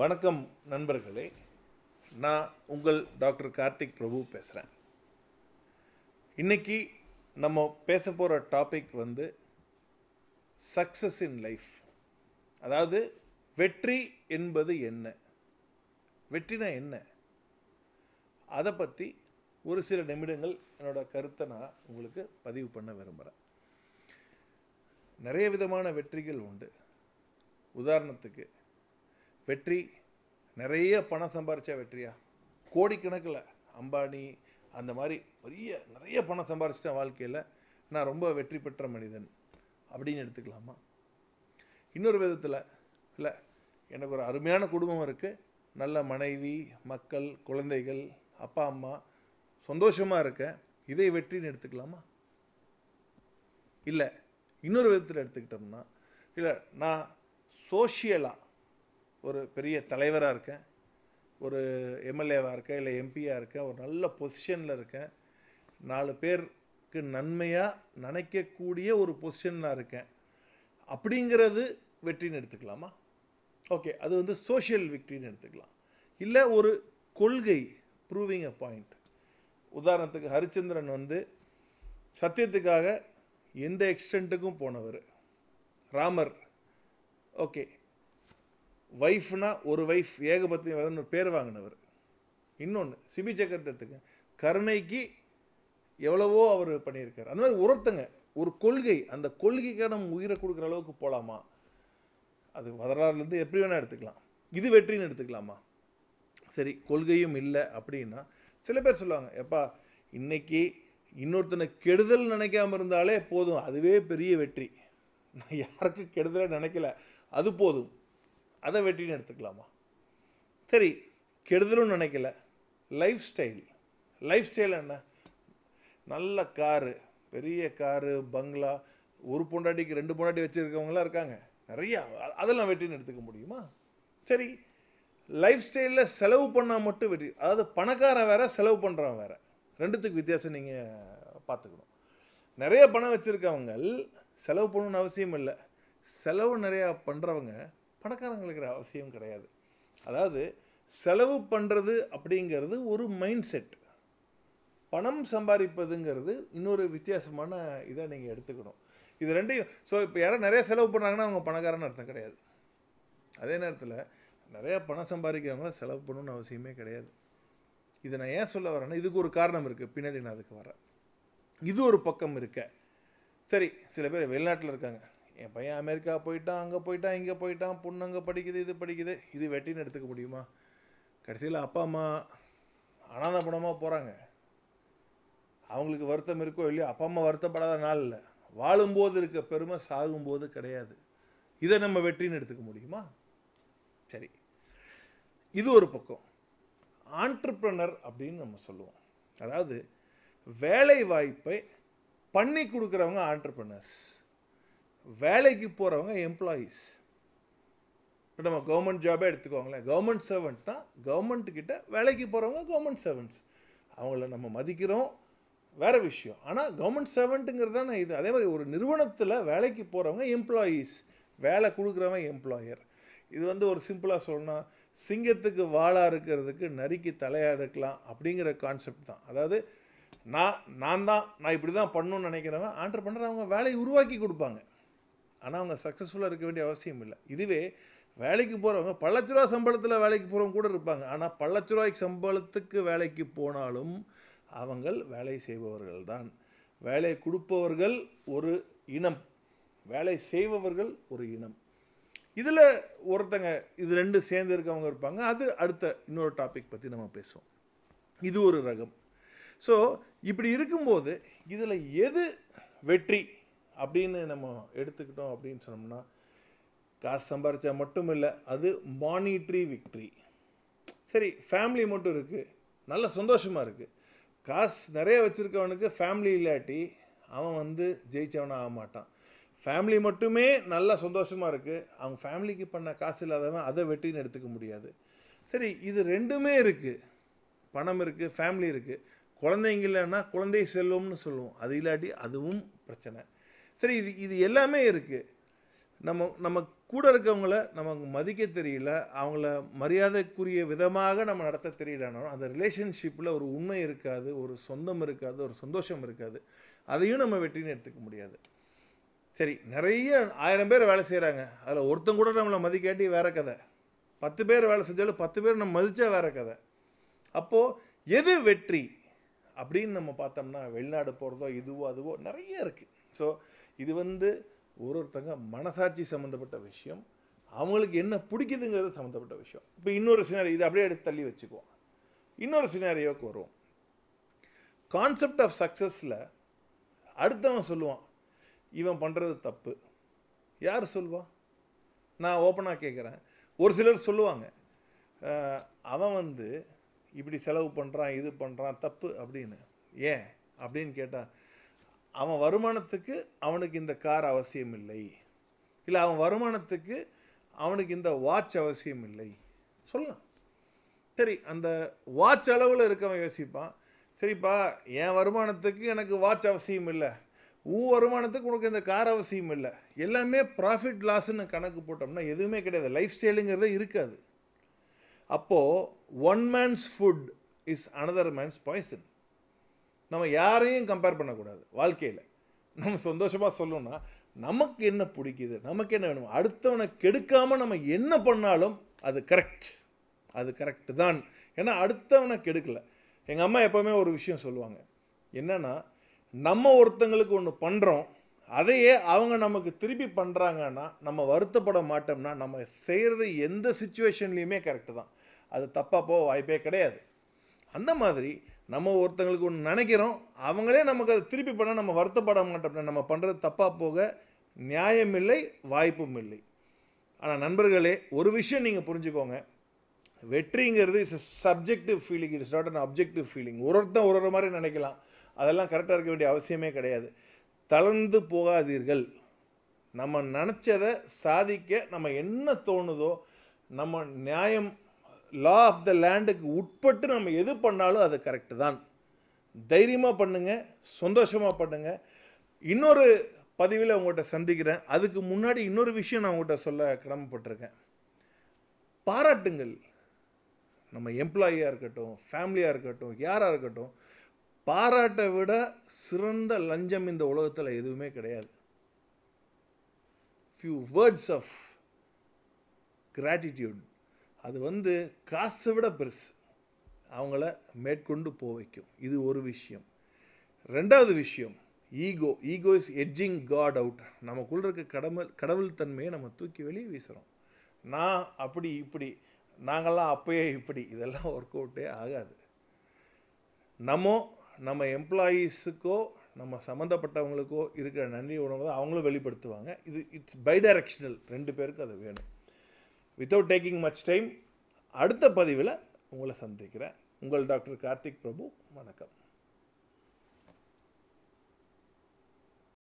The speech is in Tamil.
வணக்கம் நண்பர்களே நான் உங்கள் டாக்டர் கார்த்திக் பிரபு பேசுகிறேன் இன்றைக்கி நம்ம பேச போகிற டாபிக் வந்து சக்ஸஸ் இன் லைஃப் அதாவது வெற்றி என்பது என்ன வெற்றினா என்ன அதை பற்றி ஒரு சில நிமிடங்கள் என்னோடய கருத்தை நான் உங்களுக்கு பதிவு பண்ண விரும்புகிறேன் நிறைய விதமான வெற்றிகள் உண்டு உதாரணத்துக்கு வெற்றி நிறைய பணம் சம்பாரித்த வெற்றியா கோடிக்கணக்கில் அம்பானி அந்த மாதிரி பெரிய நிறைய பணம் சம்பாரிச்சிட்ட வாழ்க்கையில் நான் ரொம்ப வெற்றி பெற்ற மனிதன் அப்படின்னு எடுத்துக்கலாமா இன்னொரு விதத்தில் இல்லை எனக்கு ஒரு அருமையான குடும்பம் இருக்குது நல்ல மனைவி மக்கள் குழந்தைகள் அப்பா அம்மா சந்தோஷமாக இருக்கேன் இதை வெற்றின்னு எடுத்துக்கலாமா இல்லை இன்னொரு விதத்தில் எடுத்துக்கிட்டோம்னா இல்லை நான் சோஷியலாக ஒரு பெரிய தலைவராக இருக்கேன் ஒரு எம்எல்ஏவாக இருக்கேன் இல்லை எம்பியாக இருக்கேன் ஒரு நல்ல பொசிஷனில் இருக்கேன் நாலு பேருக்கு நன்மையாக நினைக்கக்கூடிய ஒரு பொசிஷனாக இருக்கேன் அப்படிங்கிறது வெற்றின்னு எடுத்துக்கலாமா ஓகே அது வந்து சோஷியல் விக்ட்ரின்னு எடுத்துக்கலாம் இல்லை ஒரு கொள்கை ப்ரூவிங் அ பாயிண்ட் உதாரணத்துக்கு ஹரிச்சந்திரன் வந்து சத்தியத்துக்காக எந்த எக்ஸ்டெண்ட்டுக்கும் போனவர் ராமர் ஓகே ஒய்ஃப்னா ஒரு வைஃப் ஒரு பேர் வாங்கினவர் இன்னொன்று சிபி சக்கரத்துக்கு கருணைக்கு எவ்வளவோ அவர் பண்ணியிருக்கார் அந்த மாதிரி ஒருத்தங்க ஒரு கொள்கை அந்த கொள்கைக்காக நம்ம உயிரை கொடுக்குற அளவுக்கு போகலாமா அது வரலாறுலேருந்து எப்படி வேணால் எடுத்துக்கலாம் இது வெற்றின்னு எடுத்துக்கலாமா சரி கொள்கையும் இல்லை அப்படின்னா சில பேர் சொல்லுவாங்க எப்பா இன்றைக்கி இன்னொருத்தனை கெடுதல் நினைக்காமல் இருந்தாலே போதும் அதுவே பெரிய வெற்றி நான் யாருக்கு கெடுதலாக நினைக்கல அது போதும் அதை வெட்டின்னு எடுத்துக்கலாமா சரி கெடுதலும் நினைக்கல லைஃப் ஸ்டைல் லைஃப் ஸ்டைல் என்ன நல்ல காரு பெரிய காரு பங்களா ஒரு பொண்டாட்டிக்கு ரெண்டு பொண்டாட்டி வச்சுருக்கவங்களாம் இருக்காங்க நிறையா அதெல்லாம் வெட்டின்னு எடுத்துக்க முடியுமா சரி லைஃப் ஸ்டைலில் செலவு பண்ணால் மட்டும் வெற்றி அதாவது பணக்காரன் வேற செலவு பண்ணுறவன் வேற ரெண்டுத்துக்கு வித்தியாசம் நீங்கள் பார்த்துக்கணும் நிறைய பணம் வச்சுருக்கவங்க செலவு பண்ணணுன்னு அவசியம் இல்லை செலவு நிறையா பண்ணுறவங்க பணக்காரங்களுக்கு அவசியம் கிடையாது அதாவது செலவு பண்ணுறது அப்படிங்கிறது ஒரு மைண்ட் செட் பணம் சம்பாதிப்பதுங்கிறது இன்னொரு வித்தியாசமான இதை நீங்கள் எடுத்துக்கணும் இது ரெண்டையும் ஸோ இப்போ யாரும் நிறையா செலவு பண்ணாங்கன்னா அவங்க பணக்காரன்னு அர்த்தம் கிடையாது அதே நேரத்தில் நிறையா பணம் சம்பாதிக்கிறவங்கள செலவு பண்ணணும்னு அவசியமே கிடையாது இதை நான் ஏன் சொல்ல வரேன்னா இதுக்கு ஒரு காரணம் இருக்குது பின்னாடி நான் அதுக்கு வரேன் இது ஒரு பக்கம் இருக்க சரி சில பேர் வெளிநாட்டில் இருக்காங்க என் பையன் அமெரிக்கா போயிட்டான் அங்கே போயிட்டான் இங்கே போயிட்டான் பொண்ணு அங்கே படிக்குது இது படிக்குது இது வெட்டின்னு எடுத்துக்க முடியுமா கடைசியில் அப்பா அம்மா அனாத பணமாக போகிறாங்க அவங்களுக்கு வருத்தம் இருக்கோ இல்லையோ அப்பா அம்மா வருத்தப்படாத நாள் இல்லை வாழும்போது இருக்க பெருமை சாகும்போது கிடையாது இதை நம்ம வெற்றின்னு எடுத்துக்க முடியுமா சரி இது ஒரு பக்கம் ஆண்டர்பிரனர் அப்படின்னு நம்ம சொல்லுவோம் அதாவது வேலை வாய்ப்பை பண்ணி கொடுக்குறவங்க ஆண்டர்பிரனர்ஸ் வேலைக்கு போகிறவங்க எம்ப்ளாயீஸ் இப்போ நம்ம கவர்மெண்ட் ஜாபே எடுத்துக்கோங்களேன் கவர்மெண்ட் சர்வெண்ட் தான் கவர்மெண்ட்டுக்கிட்ட வேலைக்கு போகிறவங்க கவர்மெண்ட் சர்வெண்ட்ஸ் அவங்கள நம்ம மதிக்கிறோம் வேறு விஷயம் ஆனால் கவர்மெண்ட் நான் இது அதே மாதிரி ஒரு நிறுவனத்தில் வேலைக்கு போகிறவங்க எம்ப்ளாயீஸ் வேலை கொடுக்குறவங்க எம்ப்ளாயர் இது வந்து ஒரு சிம்பிளாக சொல்லணும் சிங்கத்துக்கு வாழாக இருக்கிறதுக்கு நரிக்கு தலையாக இருக்கலாம் அப்படிங்கிற கான்செப்ட் தான் அதாவது நான் நான் தான் நான் இப்படி தான் பண்ணணும்னு நினைக்கிறவன் ஆண்டர் பண்ணுறவங்க அவங்க வேலையை உருவாக்கி கொடுப்பாங்க ஆனால் அவங்க சக்ஸஸ்ஃபுல்லாக இருக்க வேண்டிய அவசியம் இல்லை இதுவே வேலைக்கு போகிறவங்க பல ரூபா சம்பளத்தில் வேலைக்கு போகிறவங்க கூட இருப்பாங்க ஆனால் பல லட்ச ரூபாய்க்கு சம்பளத்துக்கு வேலைக்கு போனாலும் அவங்கள் வேலை செய்பவர்கள் தான் வேலை கொடுப்பவர்கள் ஒரு இனம் வேலை செய்பவர்கள் ஒரு இனம் இதில் ஒருத்தங்க இது ரெண்டு சேர்ந்து இருக்கவங்க இருப்பாங்க அது அடுத்த இன்னொரு டாபிக் பற்றி நம்ம பேசுவோம் இது ஒரு ரகம் ஸோ இப்படி இருக்கும்போது இதில் எது வெற்றி அப்படின்னு நம்ம எடுத்துக்கிட்டோம் அப்படின்னு சொன்னோம்னா காசு சம்பாரித்தா மட்டும் இல்லை அது மானிட்ரி விக்ட்ரி சரி ஃபேமிலி மட்டும் இருக்குது நல்ல சந்தோஷமாக இருக்குது காசு நிறைய வச்சுருக்கவனுக்கு ஃபேமிலி இல்லாட்டி அவன் வந்து ஜெயித்தவனாக ஆக மாட்டான் ஃபேமிலி மட்டுமே நல்லா சந்தோஷமாக இருக்குது அவங்க ஃபேமிலிக்கு பண்ண காசு இல்லாதவன் அதை வெட்டின்னு எடுத்துக்க முடியாது சரி இது ரெண்டுமே இருக்குது பணம் இருக்குது ஃபேமிலி இருக்குது குழந்தைங்க இல்லைன்னா குழந்தை செல்வம்னு சொல்லுவோம் அது இல்லாட்டி அதுவும் பிரச்சனை சரி இது இது எல்லாமே இருக்குது நம்ம நம்ம கூட இருக்கவங்கள நமக்கு மதிக்க தெரியல அவங்கள மரியாதைக்குரிய விதமாக நம்ம நடத்த தெரியலனாலும் அந்த ரிலேஷன்ஷிப்பில் ஒரு உண்மை இருக்காது ஒரு சொந்தம் இருக்காது ஒரு சந்தோஷம் இருக்காது அதையும் நம்ம வெற்றின்னு எடுத்துக்க முடியாது சரி நிறைய ஆயிரம் பேர் வேலை செய்கிறாங்க அதில் ஒருத்தன் கூட நம்மளை மதிக்காட்டி வேறு கதை பத்து பேர் வேலை செஞ்சாலும் பத்து பேர் நம்ம மதித்தா வேறு கதை அப்போது எது வெற்றி அப்படின்னு நம்ம பார்த்தோம்னா வெளிநாடு போகிறதோ இதுவோ அதுவோ நிறைய இருக்குது ஸோ இது வந்து ஒரு ஒருத்தங்க மனசாட்சி சம்மந்தப்பட்ட விஷயம் அவங்களுக்கு என்ன பிடிக்குதுங்கிறது சம்மந்தப்பட்ட விஷயம் இப்போ இன்னொரு சினாரியோ இது அப்படியே எடுத்து தள்ளி வச்சுக்குவோம் இன்னொரு சினாரியோவுக்கு வருவோம் கான்செப்ட் ஆஃப் சக்ஸஸில் அடுத்தவன் சொல்லுவான் இவன் பண்ணுறது தப்பு யார் சொல்லுவான் நான் ஓப்பனாக கேட்குறேன் ஒரு சிலர் சொல்லுவாங்க அவன் வந்து இப்படி செலவு பண்ணுறான் இது பண்ணுறான் தப்பு அப்படின்னு ஏன் அப்படின்னு கேட்டால் அவன் வருமானத்துக்கு அவனுக்கு இந்த கார் அவசியம் இல்லை இல்லை அவன் வருமானத்துக்கு அவனுக்கு இந்த வாட்ச் அவசியம் இல்லை சொல்லலாம் சரி அந்த வாட்ச் அளவில் இருக்கவன் யோசிப்பான் சரிப்பா என் வருமானத்துக்கு எனக்கு வாட்ச் அவசியம் இல்லை உன் வருமானத்துக்கு உனக்கு இந்த கார் அவசியம் இல்லை எல்லாமே ப்ராஃபிட் லாஸ்ன்னு கணக்கு போட்டோம்னா எதுவுமே கிடையாது லைஃப் ஸ்டைலுங்கிறத இருக்காது அப்போது one man's food is another man's poison நம்ம யாரையும் கம்பேர் பண்ணக்கூடாது வாழ்க்கையில் நம்ம சந்தோஷமாக சொல்லணும்னா நமக்கு என்ன பிடிக்குது நமக்கு என்ன வேணும் அடுத்தவனை கெடுக்காமல் நம்ம என்ன பண்ணாலும் அது கரெக்ட் அது கரெக்டு தான் ஏன்னா அடுத்தவனை கெடுக்கலை எங்கள் அம்மா எப்போவுமே ஒரு விஷயம் சொல்லுவாங்க என்னென்னா நம்ம ஒருத்தங்களுக்கு ஒன்று பண்ணுறோம் அதையே அவங்க நமக்கு திருப்பி பண்ணுறாங்கன்னா நம்ம வருத்தப்பட மாட்டோம்னா நம்ம செய்கிறது எந்த சுச்சுவேஷன்லேயுமே கரெக்டு தான் அது தப்பாக போக வாய்ப்பே கிடையாது அந்த மாதிரி நம்ம ஒருத்தங்களுக்கு ஒன்று நினைக்கிறோம் அவங்களே நமக்கு அதை திருப்பி பண்ண நம்ம வருத்தப்பட மாட்டோம் நம்ம பண்ணுறது தப்பாக போக நியாயம் இல்லை வாய்ப்பும் இல்லை ஆனால் நண்பர்களே ஒரு விஷயம் நீங்கள் புரிஞ்சுக்கோங்க வெற்றிங்கிறது it's subjective feeling it's not an objective feeling ஒரு ஒருத்தன் ஒரு ஒரு மாதிரி நினைக்கலாம் அதெல்லாம் கரெக்டாக இருக்க வேண்டிய அவசியமே கிடையாது தளர்ந்து போகாதீர்கள் நம்ம நினச்சதை சாதிக்க நம்ம என்ன தோணுதோ நம்ம நியாயம் லா ஆஃப் த லேண்டுக்கு உட்பட்டு நம்ம எது பண்ணாலும் அது கரெக்டு தான் தைரியமாக பண்ணுங்கள் சந்தோஷமாக பண்ணுங்கள் இன்னொரு பதிவில் உங்கள்கிட்ட சந்திக்கிறேன் அதுக்கு முன்னாடி இன்னொரு விஷயம் நான் உங்கள்கிட்ட சொல்ல கிரமப்பட்டிருக்கேன் பாராட்டுங்கள் நம்ம எம்ப்ளாயியாக இருக்கட்டும் ஃபேமிலியாக இருக்கட்டும் யாராக இருக்கட்டும் பாராட்டை விட சிறந்த லஞ்சம் இந்த உலகத்தில் எதுவுமே கிடையாது ஃபியூ வேர்ட்ஸ் ஆஃப் கிராட்டிடியூட் அது வந்து காசை விட பெருசு அவங்கள மேற்கொண்டு போக வைக்கும் இது ஒரு விஷயம் ரெண்டாவது விஷயம் ego ego is edging God out நமக்குள்ள இருக்க கடவுள் கடவுள் தன்மையை நம்ம தூக்கி வெளியே வீசுகிறோம் நான் அப்படி இப்படி நாங்கள்லாம் அப்பயே இப்படி இதெல்லாம் ஒர்க் அவுட்டே ஆகாது நம்ம நம்ம எம்ப்ளாயீஸுக்கோ நம்ம சம்மந்தப்பட்டவங்களுக்கோ இருக்கிற நன்றி உணவு அவங்களும் வெளிப்படுத்துவாங்க இது இட்ஸ் பைடைரக்ஷனல் ரெண்டு பேருக்கும் அது வேணும் வித்தவுட் டேக்கிங் மச் டைம் அடுத்த பதிவில் உங்களை சந்திக்கிறேன் உங்கள் டாக்டர் கார்த்திக் பிரபு வணக்கம்